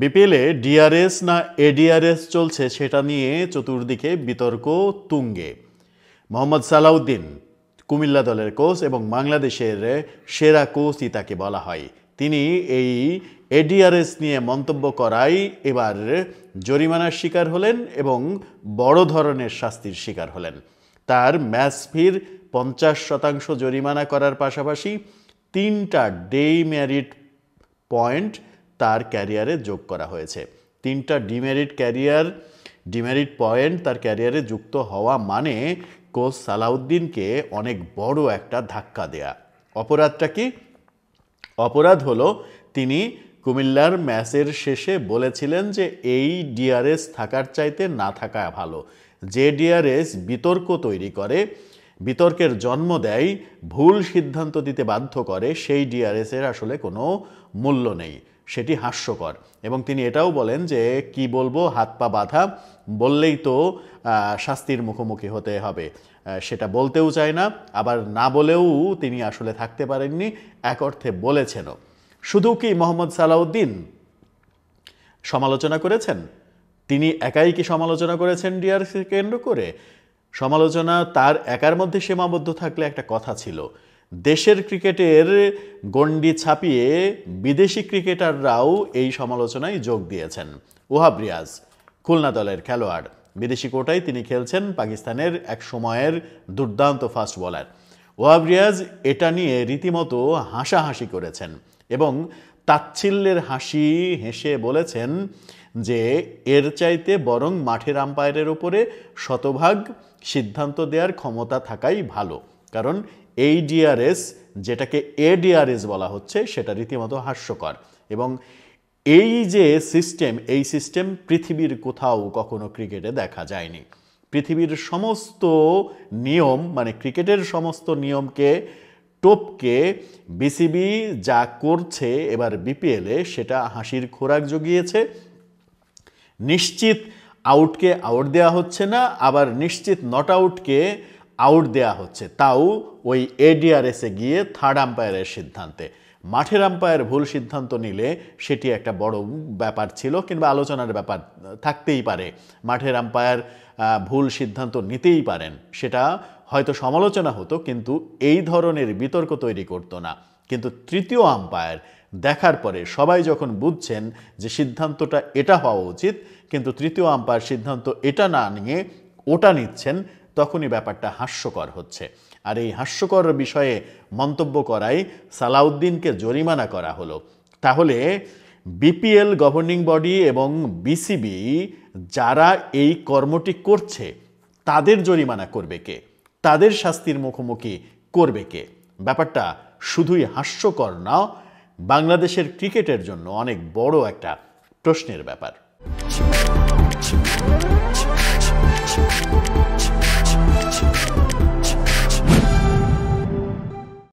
বিপিএলে ডিআরএস না এডিআরএস চলছে সেটা নিয়ে চতুর্দিকে বিতর্ক তুঙ্গে মোহাম্মদ সালাউদ্দিন কুমিল্লা দলের কোচ এবং বাংলাদেশের সেরা কোচই তাকে বলা হয় তিনি এই এডিআরএস নিয়ে মন্তব্য করাই এবার জরিমানার শিকার হলেন এবং বড় ধরনের শাস্তির শিকার হলেন তার ম্যাচ ফির পঞ্চাশ শতাংশ জরিমানা করার পাশাপাশি তিনটা ডে ম্যারিট পয়েন্ট তার ক্যারিয়ারে যোগ করা হয়েছে তিনটা ডিমেরিট ক্যারিয়ার ডিমেরিট পয়েন্ট তার ক্যারিয়ারে যুক্ত হওয়া মানে কোচ সালাউদ্দিনকে অনেক বড় একটা ধাক্কা দেয়া অপরাধটা কি অপরাধ হলো তিনি কুমিল্লার ম্যাচের শেষে বলেছিলেন যে এই ডিআরএস থাকার চাইতে না থাকা ভালো যে ডিআরএস বিতর্ক তৈরি করে বিতর্কের জন্ম দেয় ভুল সিদ্ধান্ত দিতে বাধ্য করে সেই ডিআরএসের আসলে কোনো মূল্য নেই সেটি হাস্যকর এবং তিনি এটাও বলেন যে কি বলবো হাত পা বাঁধা বললেই তো শাস্তির মুখোমুখি হতে হবে সেটা বলতেও চায় না আবার না বলেও তিনি আসলে থাকতে পারেননি এক অর্থে বলেছেনও শুধু কি মোহাম্মদ সালাউদ্দিন সমালোচনা করেছেন তিনি একাই কি সমালোচনা করেছেন ডিআরসি কেন্দ্র করে সমালোচনা তার একার মধ্যে সীমাবদ্ধ থাকলে একটা কথা ছিল দেশের ক্রিকেটের গণ্ডি ছাপিয়ে বিদেশি ক্রিকেটাররাও এই সমালোচনায় যোগ দিয়েছেন ওহাব রিয়াজ খুলনা দলের খেলোয়াড় বিদেশি কোটায় তিনি খেলছেন পাকিস্তানের এক সময়ের দুর্দান্ত ফাস্ট বলার ওয়াব রিয়াজ এটা নিয়ে রীতিমতো হাসাহাসি করেছেন এবং তাচ্ছিল্যের হাসি হেসে বলেছেন যে এর চাইতে বরং মাঠের আম্পায়ারের ওপরে শতভাগ সিদ্ধান্ত দেওয়ার ক্ষমতা থাকাই ভালো কারণ এই ডিআরএস যেটাকে এডিআরএস বলা হচ্ছে সেটা রীতিমতো হাস্যকর এবং এই যে সিস্টেম এই সিস্টেম পৃথিবীর কোথাও কখনো ক্রিকেটে দেখা যায়নি পৃথিবীর সমস্ত নিয়ম মানে ক্রিকেটের সমস্ত নিয়মকে টোপকে বিসিবি যা করছে এবার বিপিএলে সেটা হাসির খোরাক জুগিয়েছে নিশ্চিত আউটকে আউট দেয়া হচ্ছে না আবার নিশ্চিত নট আউটকে আউট দেয়া হচ্ছে তাও ওই এডিআরএসে গিয়ে থার্ড আম্পায়ারের সিদ্ধান্তে মাঠের আম্পায়ার ভুল সিদ্ধান্ত নিলে সেটি একটা বড় ব্যাপার ছিল কিংবা আলোচনার ব্যাপার থাকতেই পারে মাঠের আম্পায়ার ভুল সিদ্ধান্ত নিতেই পারেন সেটা হয়তো সমালোচনা হতো কিন্তু এই ধরনের বিতর্ক তৈরি করতো না কিন্তু তৃতীয় আম্পায়ার দেখার পরে সবাই যখন বুঝছেন যে সিদ্ধান্তটা এটা হওয়া উচিত কিন্তু তৃতীয় আম্পায়ার সিদ্ধান্ত এটা না নিয়ে ওটা নিচ্ছেন তখনই ব্যাপারটা হাস্যকর হচ্ছে আর এই হাস্যকর বিষয়ে মন্তব্য করাই সালাউদ্দিনকে জরিমানা করা হলো তাহলে বিপিএল গভর্নিং বডি এবং বিসিবি যারা এই কর্মটি করছে তাদের জরিমানা করবে কে তাদের শাস্তির মুখোমুখি করবে কে ব্যাপারটা শুধুই হাস্যকর না বাংলাদেশের ক্রিকেটের জন্য অনেক বড় একটা প্রশ্নের ব্যাপার